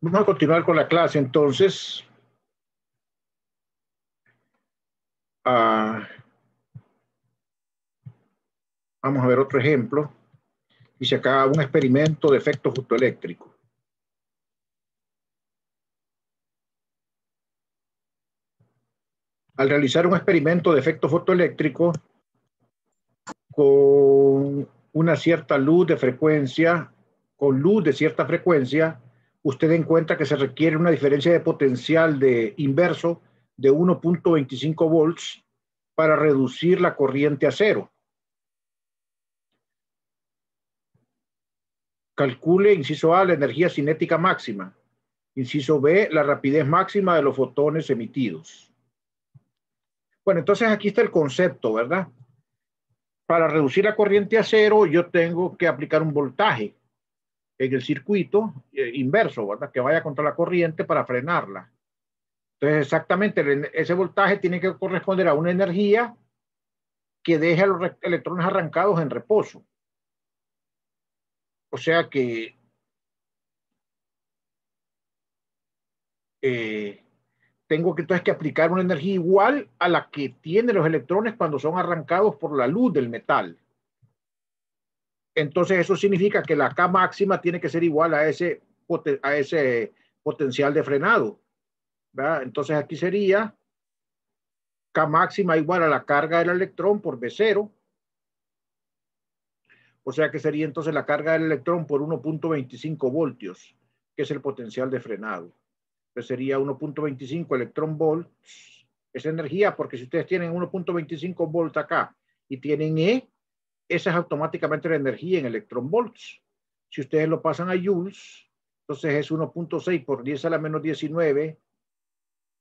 Vamos a continuar con la clase entonces. Ah, vamos a ver otro ejemplo. Dice acá un experimento de efecto fotoeléctrico. Al realizar un experimento de efecto fotoeléctrico con una cierta luz de frecuencia, con luz de cierta frecuencia, usted encuentra que se requiere una diferencia de potencial de inverso de 1.25 volts para reducir la corriente a cero. Calcule, inciso A, la energía cinética máxima. Inciso B, la rapidez máxima de los fotones emitidos. Bueno, entonces aquí está el concepto, ¿verdad? Para reducir la corriente a cero, yo tengo que aplicar un voltaje en el circuito eh, inverso, ¿verdad? Que vaya contra la corriente para frenarla. Entonces, exactamente, ese voltaje tiene que corresponder a una energía que deje a los electrones arrancados en reposo. O sea que eh, tengo que entonces que aplicar una energía igual a la que tienen los electrones cuando son arrancados por la luz del metal. Entonces eso significa que la K máxima tiene que ser igual a ese, a ese potencial de frenado. Entonces aquí sería K máxima igual a la carga del electrón por B0. O sea que sería entonces la carga del electrón por 1.25 voltios, que es el potencial de frenado. Entonces sería 1.25 electrón volts, esa energía, porque si ustedes tienen 1.25 volts acá y tienen E, esa es automáticamente la energía en electron volts. Si ustedes lo pasan a joules, entonces es 1.6 por 10 a la menos 19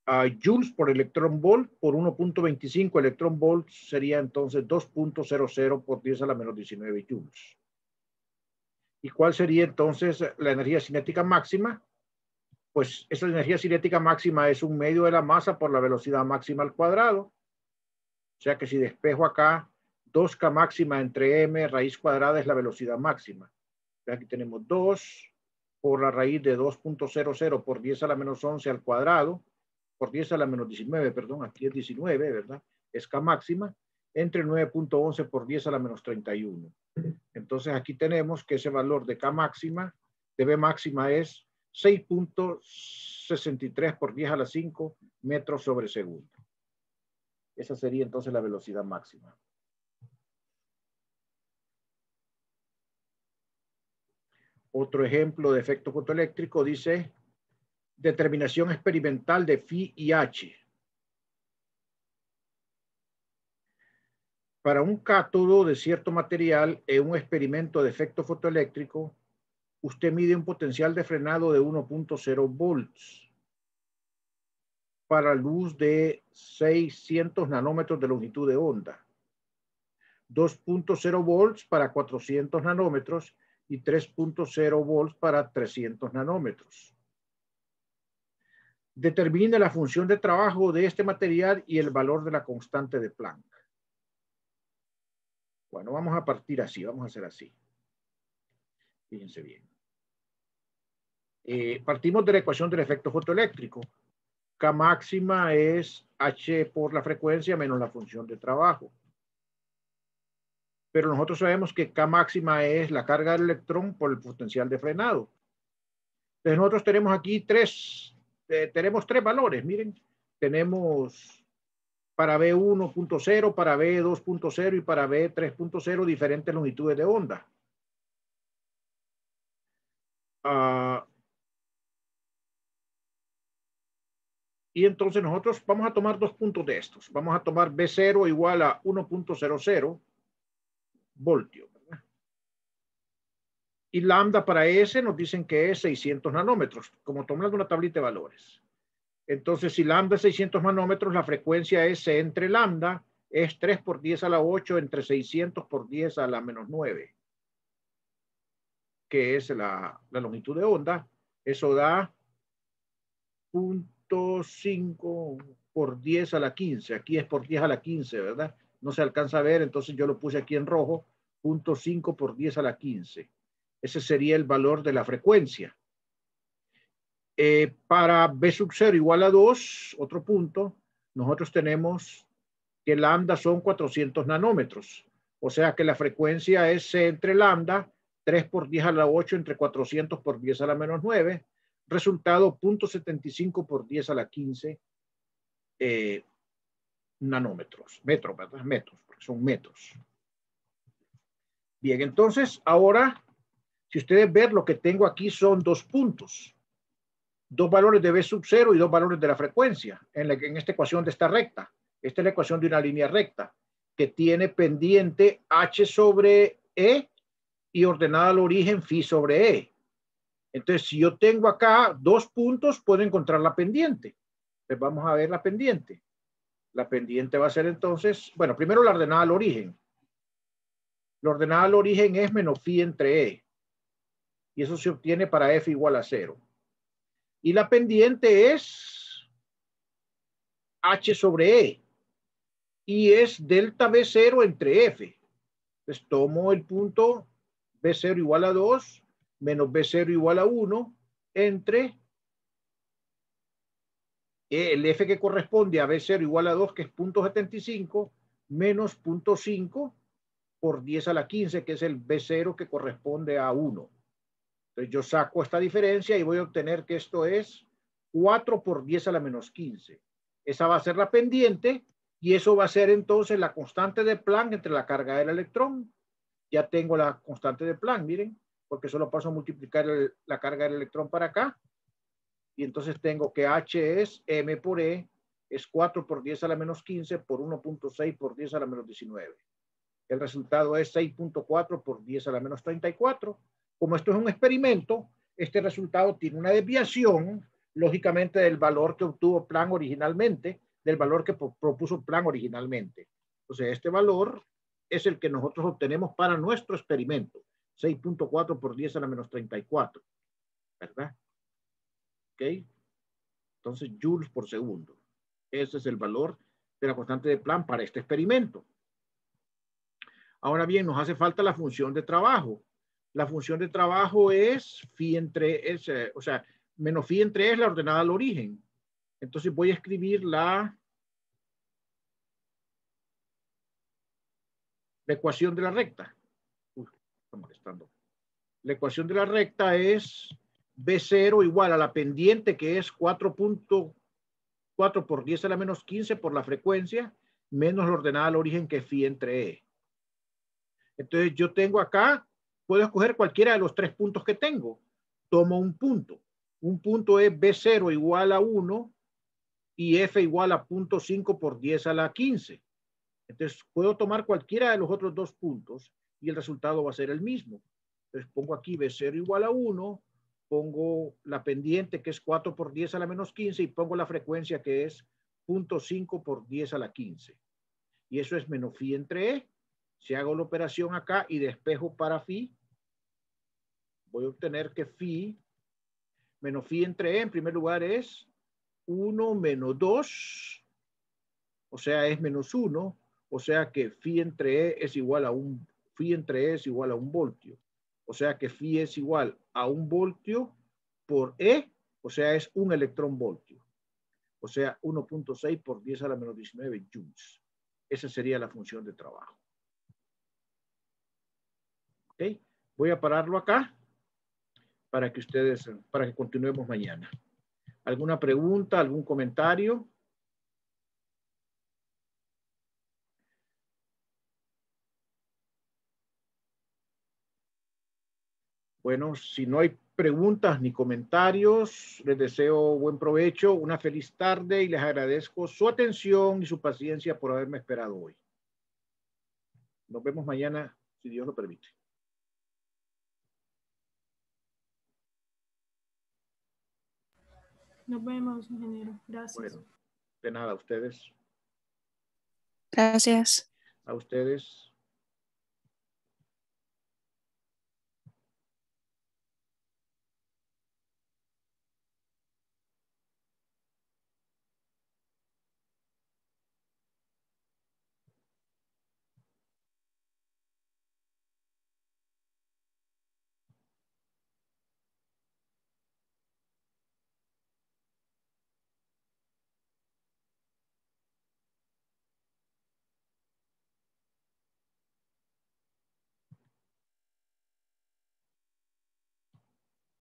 a joules por electron volt por 1.25 electron volts sería entonces 2.00 por 10 a la menos 19 joules. ¿Y cuál sería entonces la energía cinética máxima? Pues esa energía cinética máxima es un medio de la masa por la velocidad máxima al cuadrado. O sea que si despejo acá 2K máxima entre M raíz cuadrada es la velocidad máxima. Aquí tenemos 2 por la raíz de 2.00 por 10 a la menos 11 al cuadrado, por 10 a la menos 19, perdón, aquí es 19, ¿verdad? Es K máxima, entre 9.11 por 10 a la menos 31. Entonces aquí tenemos que ese valor de K máxima, de B máxima es 6.63 por 10 a la 5 metros sobre segundo. Esa sería entonces la velocidad máxima. Otro ejemplo de efecto fotoeléctrico dice determinación experimental de phi y h. Para un cátodo de cierto material en un experimento de efecto fotoeléctrico, usted mide un potencial de frenado de 1.0 volts para luz de 600 nanómetros de longitud de onda, 2.0 volts para 400 nanómetros y 3.0 volts para 300 nanómetros. Determine la función de trabajo de este material y el valor de la constante de Planck. Bueno, vamos a partir así, vamos a hacer así. Fíjense bien. Eh, partimos de la ecuación del efecto fotoeléctrico. K máxima es H por la frecuencia menos la función de trabajo pero nosotros sabemos que K máxima es la carga del electrón por el potencial de frenado. Entonces nosotros tenemos aquí tres, eh, tenemos tres valores, miren, tenemos para B1.0, para B2.0 y para B3.0 diferentes longitudes de onda. Ah, y entonces nosotros vamos a tomar dos puntos de estos. Vamos a tomar B0 igual a 1.00 voltio Y lambda para S nos dicen que es 600 nanómetros, como tomando una tablita de valores. Entonces, si lambda es 600 nanómetros, la frecuencia S entre lambda es 3 por 10 a la 8 entre 600 por 10 a la menos 9, que es la, la longitud de onda. Eso da 0.5 por 10 a la 15. Aquí es por 10 a la 15, ¿verdad? no se alcanza a ver, entonces yo lo puse aquí en rojo, 0.5 por 10 a la 15. Ese sería el valor de la frecuencia. Eh, para B sub 0 igual a 2, otro punto, nosotros tenemos que lambda son 400 nanómetros. O sea que la frecuencia es C entre lambda, 3 por 10 a la 8 entre 400 por 10 a la menos 9. Resultado, 0.75 por 10 a la 15 eh, nanómetros, metros, ¿verdad? Metros, porque son metros. Bien, entonces ahora, si ustedes ven, lo que tengo aquí son dos puntos. Dos valores de B sub 0 y dos valores de la frecuencia en, la, en esta ecuación de esta recta. Esta es la ecuación de una línea recta que tiene pendiente H sobre E y ordenada al origen Phi sobre E. Entonces, si yo tengo acá dos puntos, puedo encontrar la pendiente. Entonces, vamos a ver la pendiente. La pendiente va a ser entonces, bueno, primero la ordenada al origen. La ordenada al origen es menos phi entre e. Y eso se obtiene para f igual a cero. Y la pendiente es h sobre e. Y es delta b0 entre f. Entonces tomo el punto b0 igual a 2 menos b0 igual a 1 entre el f que corresponde a b0 igual a 2, que es 0.75, menos 0.5 por 10 a la 15, que es el b0 que corresponde a 1. Entonces yo saco esta diferencia y voy a obtener que esto es 4 por 10 a la menos 15. Esa va a ser la pendiente y eso va a ser entonces la constante de Planck entre la carga del electrón. Ya tengo la constante de Planck, miren, porque solo paso a multiplicar la carga del electrón para acá y entonces tengo que H es M por E, es 4 por 10 a la menos 15 por 1.6 por 10 a la menos 19. El resultado es 6.4 por 10 a la menos 34. Como esto es un experimento, este resultado tiene una desviación, lógicamente, del valor que obtuvo Plan originalmente, del valor que propuso Plan originalmente. Entonces, este valor es el que nosotros obtenemos para nuestro experimento, 6.4 por 10 a la menos 34, ¿verdad? ¿ok? Entonces, joules por segundo. Ese es el valor de la constante de Plan para este experimento. Ahora bien, nos hace falta la función de trabajo. La función de trabajo es phi entre s, o sea, menos phi entre es la ordenada al origen. Entonces voy a escribir la, la ecuación de la recta. Uy, está La ecuación de la recta es B0 igual a la pendiente que es 4.4 por 10 a la menos 15 por la frecuencia menos la ordenada al origen que es phi entre E. Entonces yo tengo acá, puedo escoger cualquiera de los tres puntos que tengo. Tomo un punto. Un punto es B0 igual a 1 y F igual a 0.5 por 10 a la 15. Entonces puedo tomar cualquiera de los otros dos puntos y el resultado va a ser el mismo. Entonces pongo aquí B0 igual a 1 pongo la pendiente que es 4 por 10 a la menos 15 y pongo la frecuencia que es 0.5 por 10 a la 15. Y eso es menos phi entre E. Si hago la operación acá y despejo para phi, voy a obtener que phi menos phi entre E en primer lugar es 1 menos 2, o sea es menos 1, o sea que phi entre E es igual a un, entre E es igual a un voltio. O sea que phi es igual a un voltio por E, o sea, es un electrón voltio. O sea, 1.6 por 10 a la menos 19 joules. Esa sería la función de trabajo. Voy a pararlo acá para que ustedes, para que continuemos mañana. ¿Alguna pregunta, algún comentario? Bueno, si no hay preguntas ni comentarios, les deseo buen provecho, una feliz tarde y les agradezco su atención y su paciencia por haberme esperado hoy. Nos vemos mañana, si Dios lo permite. Nos vemos, ingeniero. Gracias. de nada, a ustedes. Gracias. A ustedes.